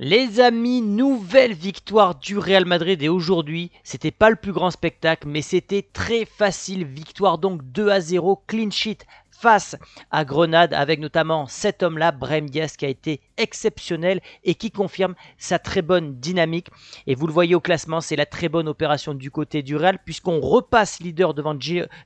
Les amis, nouvelle victoire du Real Madrid et aujourd'hui, c'était pas le plus grand spectacle mais c'était très facile, victoire donc 2 à 0, clean sheet face à Grenade avec notamment cet homme-là, Brem Diaz, qui a été exceptionnel et qui confirme sa très bonne dynamique. Et vous le voyez au classement, c'est la très bonne opération du côté du Real puisqu'on repasse leader devant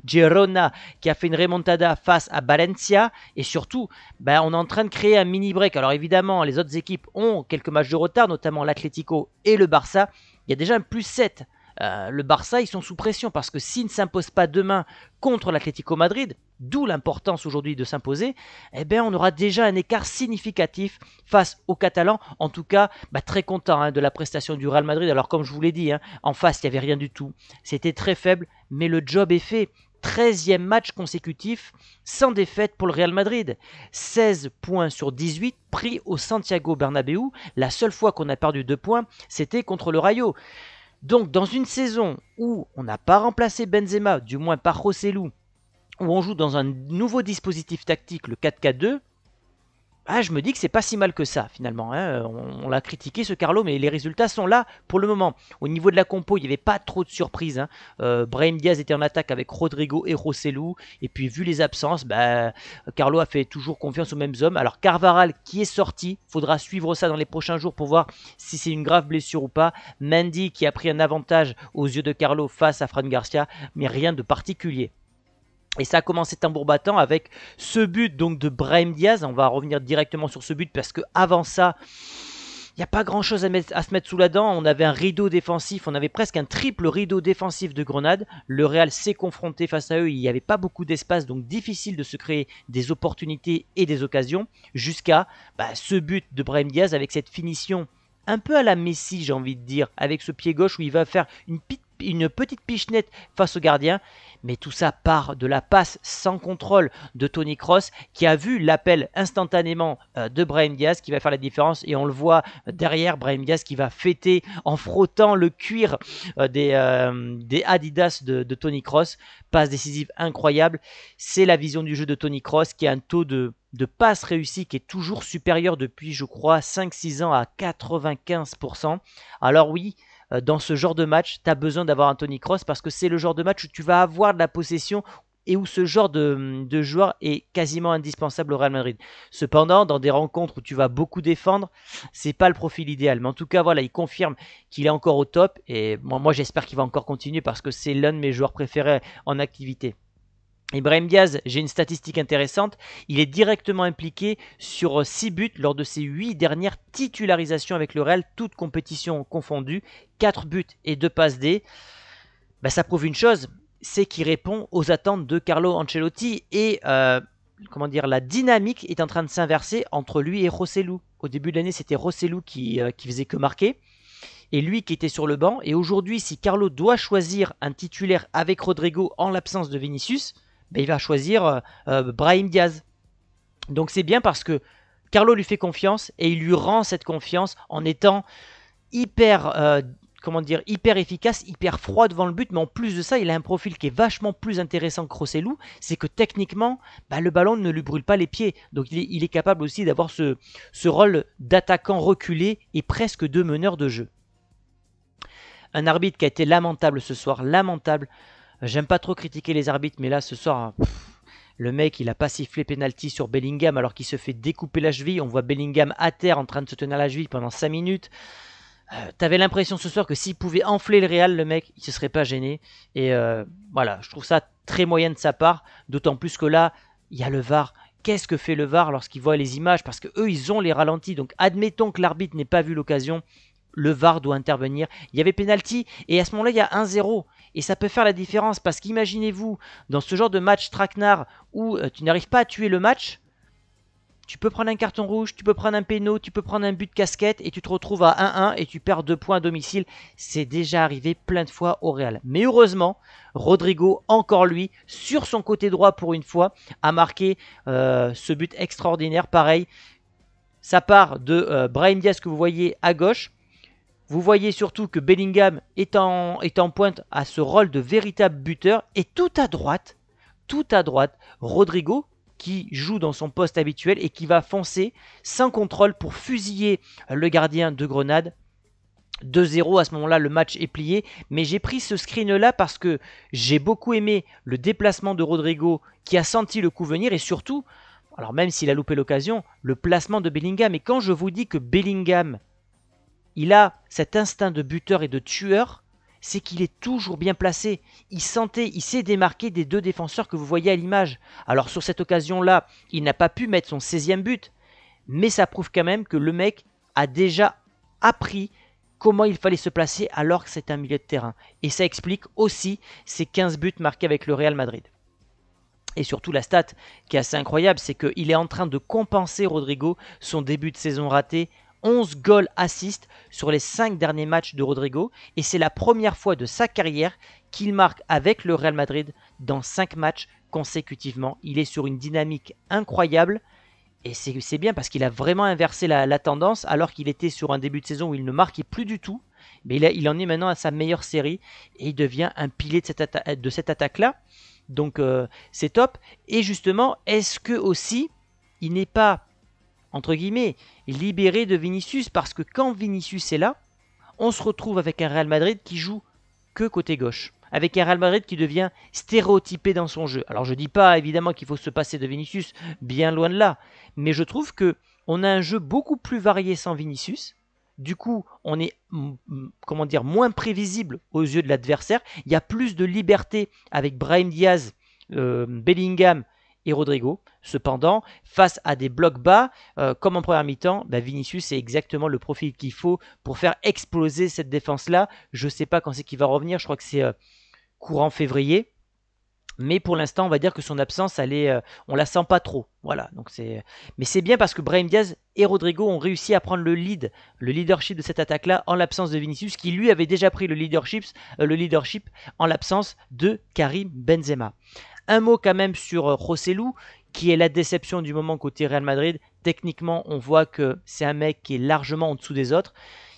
Girona qui a fait une remontada face à Valencia et surtout, ben on est en train de créer un mini break. Alors évidemment, les autres équipes ont quelques matchs de retard, notamment l'Atlético et le Barça. Il y a déjà un plus 7 euh, le Barça, ils sont sous pression parce que s'ils ne s'imposent pas demain contre l'Atlético Madrid, d'où l'importance aujourd'hui de s'imposer, eh bien on aura déjà un écart significatif face aux Catalans. En tout cas, bah, très content hein, de la prestation du Real Madrid. Alors comme je vous l'ai dit, hein, en face, il n'y avait rien du tout. C'était très faible, mais le job est fait. 13e match consécutif sans défaite pour le Real Madrid. 16 points sur 18 pris au Santiago Bernabéu. La seule fois qu'on a perdu 2 points, c'était contre le Rayo. Donc dans une saison où on n'a pas remplacé Benzema, du moins par Rossellou, où on joue dans un nouveau dispositif tactique, le 4K2, ah, je me dis que c'est pas si mal que ça finalement. Hein. On, l'a critiqué ce Carlo, mais les résultats sont là pour le moment. Au niveau de la compo, il n'y avait pas trop de surprises. Hein. Euh, Brahim Diaz était en attaque avec Rodrigo et Rossellou. Et puis vu les absences, bah, Carlo a fait toujours confiance aux mêmes hommes. Alors Carvaral qui est sorti, faudra suivre ça dans les prochains jours pour voir si c'est une grave blessure ou pas. Mandy qui a pris un avantage aux yeux de Carlo face à Fran Garcia, mais rien de particulier. Et ça a commencé tambour battant avec ce but donc de Brahim Diaz. On va revenir directement sur ce but parce que avant ça, il n'y a pas grand chose à, se mettre sous la dent. On avait un rideau défensif, on avait presque un triple rideau défensif de Grenade. Le Real s'est confronté face à eux, il n'y avait pas beaucoup d'espace, donc difficile de se créer des opportunités et des occasions. Jusqu'à bah, ce but de Brahim Diaz avec cette finition un peu à la Messi, j'ai envie de dire, avec ce pied gauche où il va faire une une petite pichenette face au gardien mais tout ça part de la passe sans contrôle de Tony Cross qui a vu l'appel instantanément euh, de Brahim Diaz qui va faire la différence et on le voit derrière Brahim Diaz qui va fêter en frottant le cuir euh, des, euh, des Adidas de, Tony Cross. Passe décisive incroyable. C'est la vision du jeu de Tony Cross qui a un taux de de passe réussi qui est toujours supérieur depuis, je crois, 5-6 ans à 95%. Alors oui, euh, dans ce genre de match, tu as besoin d'avoir un Tony Cross parce que c'est le genre de match où tu vas avoir de la possession et où ce genre de, joueur est quasiment indispensable au Real Madrid. Cependant, dans des rencontres où tu vas beaucoup défendre, c'est pas le profil idéal. Mais en tout cas, voilà, il confirme qu'il est encore au top et moi j'espère qu'il va encore continuer parce que c'est l'un de mes joueurs préférés en activité. Ibrahim Diaz, j'ai une statistique intéressante, il est directement impliqué sur 6 buts lors de ses 8 dernières titularisations avec le Real, toutes compétitions confondues, 4 buts et 2 passes D. Bah, ça prouve une chose, c'est qu'il répond aux attentes de Carlo Ancelotti et euh, comment dire, la dynamique est en train de s'inverser entre lui et Rossellou. Au début de l'année, c'était Rossellou qui, euh, qui faisait que marquer et lui qui était sur le banc. Et aujourd'hui, si Carlo doit choisir un titulaire avec Rodrigo en l'absence de Vinicius, bah, il va choisir euh, euh, Brahim Diaz. Donc c'est bien parce que Carlo lui fait confiance et il lui rend cette confiance en étant hyper, euh, comment dire, hyper efficace, hyper froid devant le but. Mais en plus de ça, il a un profil qui est vachement plus intéressant que Rossellou. C'est que techniquement, bah, le ballon ne lui brûle pas les pieds. Donc il est, capable aussi d'avoir ce, ce rôle d'attaquant reculé et presque de meneur de jeu. Un arbitre qui a été lamentable ce soir, lamentable. J'aime pas trop critiquer les arbitres, mais là, ce soir, hein, le mec, il a pas sifflé penalty sur Bellingham alors qu'il se fait découper la cheville. On voit Bellingham à terre en train de se tenir la cheville pendant 5 minutes. Euh, t'avais l'impression ce soir que s'il pouvait enfler le Real, le mec, il se serait pas gêné. Et euh, voilà, je trouve ça très moyen de sa part. D'autant plus que là, il y a le VAR. Qu'est-ce que fait le VAR lorsqu'il voit les images Parce que eux, ils ont les ralentis. Donc, admettons que l'arbitre n'ait pas vu l'occasion le VAR doit intervenir. Il y avait pénalty et à ce moment-là, il y a 1-0. Et ça peut faire la différence parce qu'imaginez-vous, dans ce genre de match traquenard où euh, tu n'arrives pas à tuer le match, tu peux prendre un carton rouge, tu peux prendre un péno, tu peux prendre un but de casquette et tu te retrouves à 1-1 et tu perds 2 points à domicile. C'est déjà arrivé plein de fois au Real. Mais heureusement, Rodrigo, encore lui, sur son côté droit pour une fois, a marqué euh, ce but extraordinaire. Pareil, ça part de Brian euh, Brahim Diaz que vous voyez à gauche. Vous voyez surtout que Bellingham est en, pointe à ce rôle de véritable buteur. Et tout à droite, tout à droite, Rodrigo, qui joue dans son poste habituel et qui va foncer sans contrôle pour fusiller le gardien de Grenade. 2-0 à ce moment-là, le match est plié. Mais j'ai pris ce screen-là parce que j'ai beaucoup aimé le déplacement de Rodrigo qui a senti le coup venir et surtout, alors même s'il a loupé l'occasion, le placement de Bellingham. Et quand je vous dis que Bellingham il a cet instinct de buteur et de tueur, c'est qu'il est toujours bien placé. Il sentait, il s'est démarqué des deux défenseurs que vous voyez à l'image. Alors sur cette occasion-là, il n'a pas pu mettre son 16e but, mais ça prouve quand même que le mec a déjà appris comment il fallait se placer alors que c'est un milieu de terrain. Et ça explique aussi ses 15 buts marqués avec le Real Madrid. Et surtout la stat qui est assez incroyable, c'est qu'il est en train de compenser Rodrigo son début de saison raté 11 goals assists sur les 5 derniers matchs de Rodrigo et c'est la première fois de sa carrière qu'il marque avec le Real Madrid dans 5 matchs consécutivement. Il est sur une dynamique incroyable et c'est bien parce qu'il a vraiment inversé la, tendance alors qu'il était sur un début de saison où il ne marquait plus du tout. Mais il, en est maintenant à sa meilleure série et il devient un pilier de cette, attaque-là. Donc euh, c'est top. Et justement, est-ce que aussi il n'est pas entre guillemets, libéré de Vinicius parce que quand Vinicius est là, on se retrouve avec un Real Madrid qui joue que côté gauche. Avec un Real Madrid qui devient stéréotypé dans son jeu. Alors je ne dis pas évidemment qu'il faut se passer de Vinicius, bien loin de là, mais je trouve que on a un jeu beaucoup plus varié sans Vinicius. Du coup, on est comment dire moins prévisible aux yeux de l'adversaire. Il y a plus de liberté avec Brahim Diaz, euh, Bellingham et Rodrigo. Cependant, face à des blocs bas, euh, comme en première mi-temps, bah, Vinicius est exactement le profil qu'il faut pour faire exploser cette défense-là. Je ne sais pas quand c'est qu'il va revenir, je crois que c'est euh, courant février. Mais pour l'instant, on va dire que son absence, on ne euh, on la sent pas trop. Voilà. Donc c'est, mais c'est bien parce que Brahim Diaz et Rodrigo ont réussi à prendre le lead, le leadership de cette attaque-là en l'absence de Vinicius, qui lui avait déjà pris le leadership, le leadership en l'absence de Karim Benzema. Un mot quand même sur euh, Rossellou, qui est la déception du moment côté Real Madrid. Techniquement, on voit que c'est un mec qui est largement en dessous des autres.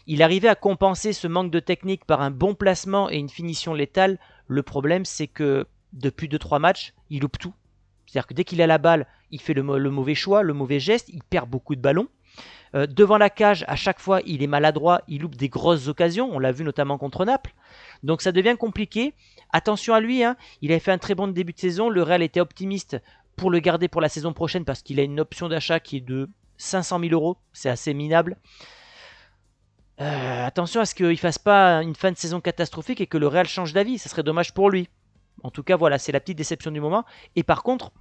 Il arrivait à compenser ce manque de technique par un bon placement et une finition létale. Le problème, c'est que depuis 2-3 matchs, il loupe tout. C'est-à-dire que dès qu'il a la balle, il fait le, mauvais choix, le mauvais geste, il perd beaucoup de ballons. Euh, devant la cage, à chaque fois, il est maladroit, il loupe des grosses occasions. On l'a vu notamment contre Naples. Donc ça devient compliqué. Attention à lui, hein. il avait fait un très bon début de saison. Le Real était optimiste pour le garder pour la saison prochaine parce qu'il a une option d'achat qui est de 500 000 euros. C'est assez minable. Euh, attention à ce qu'il ne fasse pas une fin de saison catastrophique et que le Real change d'avis. Ça serait dommage pour lui. En tout cas, voilà, c'est la petite déception du moment. Et par contre,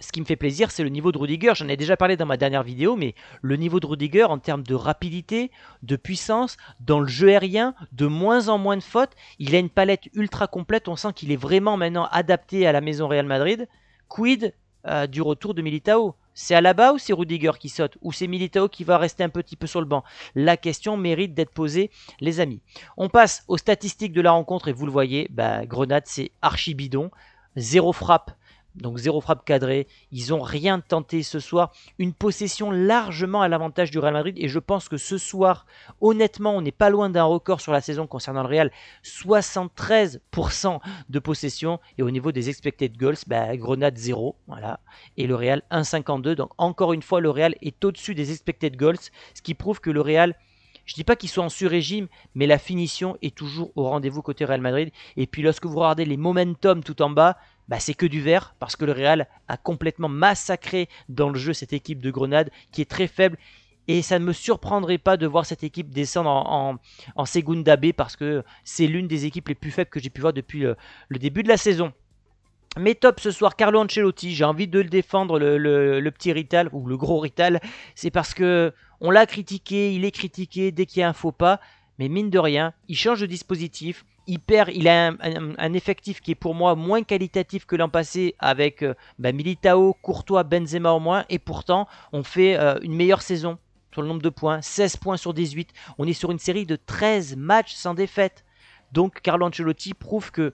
ce qui me fait plaisir, c'est le niveau de Rudiger. J'en ai déjà parlé dans ma dernière vidéo, mais le niveau de Rudiger en termes de rapidité, de puissance, dans le jeu aérien, de moins en moins de fautes. Il a une palette ultra complète. On sent qu'il est vraiment maintenant adapté à la maison Real Madrid. Quid euh, du retour de Militao C'est à la bas ou c'est Rudiger qui saute Ou c'est Militao qui va rester un petit peu sur le banc La question mérite d'être posée, les amis. On passe aux statistiques de la rencontre et vous le voyez, bah, Grenade, c'est archi bidon. Zéro frappe donc zéro frappe cadrée. Ils n'ont rien tenté ce soir. Une possession largement à l'avantage du Real Madrid. Et je pense que ce soir, honnêtement, on n'est pas loin d'un record sur la saison concernant le Real. 73% de possession. Et au niveau des expected goals, bah, Grenade 0. Voilà. Et le Real 1,52. Donc encore une fois, le Real est au-dessus des expected goals. Ce qui prouve que le Real... Je ne dis pas qu'il soit en sur-régime, mais la finition est toujours au rendez-vous côté Real Madrid. Et puis lorsque vous regardez les momentum tout en bas, bah, c'est que du vert parce que le Real a complètement massacré dans le jeu cette équipe de Grenade qui est très faible. Et ça ne me surprendrait pas de voir cette équipe descendre en, en, Segunda B parce que c'est l'une des équipes les plus faibles que j'ai pu voir depuis le, début de la saison. Mais top ce soir, Carlo Ancelotti, j'ai envie de le défendre, le, petit Rital, ou le gros Rital, c'est parce que on l'a critiqué, il est critiqué dès qu'il y a un faux pas, mais mine de rien, il change de dispositif, il a un, effectif qui est pour moi moins qualitatif que l'an passé avec euh, bah, Militao, Courtois, Benzema au moins. Et pourtant, on fait euh, une meilleure saison sur le nombre de points 16 points sur 18. On est sur une série de 13 matchs sans défaite. Donc Carlo Ancelotti prouve que.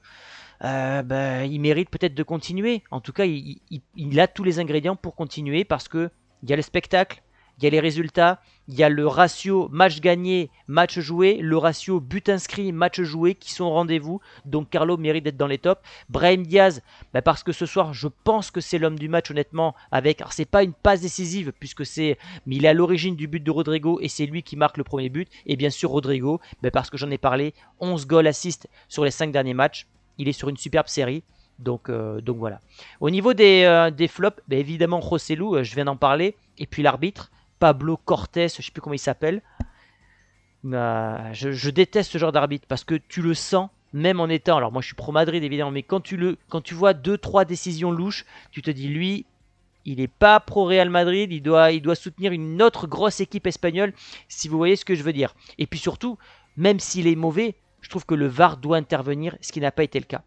Euh, bah, il mérite peut-être de continuer. En tout cas, il, il, a tous les ingrédients pour continuer parce que il y a le spectacle, il y a les résultats, il y a le ratio match gagné, match joué, le ratio but inscrit, match joué qui sont au rendez-vous. Donc Carlo mérite d'être dans les tops. Brahim Diaz, bah, parce que ce soir, je pense que c'est l'homme du match, honnêtement. Avec, alors c'est pas une passe décisive, puisque c'est, mais il est à l'origine du but de Rodrigo et c'est lui qui marque le premier but. Et bien sûr, Rodrigo, bah, parce que j'en ai parlé, 11 goals assist sur les 5 derniers matchs. Il est sur une superbe série. Donc, euh, donc voilà. Au niveau des, euh, flops, bah, évidemment, Rossellou, euh, je viens d'en parler. Et puis l'arbitre, Pablo Cortés, je sais plus comment il s'appelle. Bah, je, déteste ce genre d'arbitre parce que tu le sens, même en étant. Alors moi je suis pro Madrid évidemment, mais quand tu, le, quand tu vois 2-3 décisions louches, tu te dis lui, il n'est pas pro Real Madrid, il doit, il doit soutenir une autre grosse équipe espagnole, si vous voyez ce que je veux dire. Et puis surtout, même s'il est mauvais, je trouve que le VAR doit intervenir, ce qui n'a pas été le cas.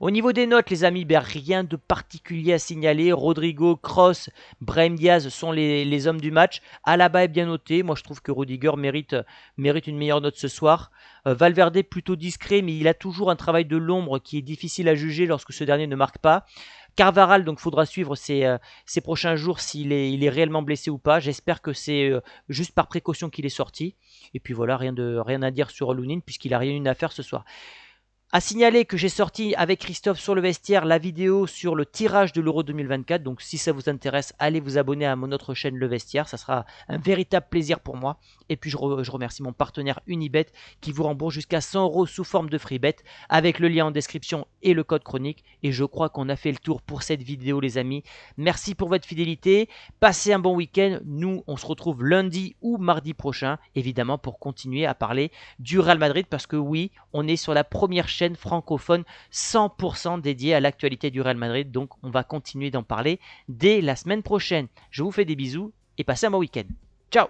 Au niveau des notes, les amis, ben, rien de particulier à signaler. Rodrigo, Cross, Brahim Diaz sont les, hommes du match. Alaba est bien noté. Moi, je trouve que Rudiger mérite, mérite une meilleure note ce soir. Euh, Valverde, plutôt discret, mais il a toujours un travail de l'ombre qui est difficile à juger lorsque ce dernier ne marque pas. Carvaral, donc faudra suivre ses, euh, prochains jours s'il est, il est, réellement blessé ou pas. J'espère que c'est euh, juste par précaution qu'il est sorti. Et puis voilà, rien, rien à dire sur Lounine puisqu'il n'a rien eu à faire ce soir. À signaler que j'ai sorti avec Christophe sur le vestiaire la vidéo sur le tirage de l'Euro 2024. Donc si ça vous intéresse, allez vous abonner à mon autre chaîne Le Vestiaire. Ça sera un véritable plaisir pour moi. Et puis je, remercie mon partenaire Unibet qui vous rembourse jusqu'à 100 euros sous forme de free bet avec le lien en description et le code chronique. Et je crois qu'on a fait le tour pour cette vidéo les amis. Merci pour votre fidélité. Passez un bon week-end. Nous, on se retrouve lundi ou mardi prochain évidemment pour continuer à parler du Real Madrid parce que oui, on est sur la première chaîne chaîne francophone 100% dédiée à l'actualité du Real Madrid. Donc on va continuer d'en parler dès la semaine prochaine. Je vous fais des bisous et passez un bon week-end. Ciao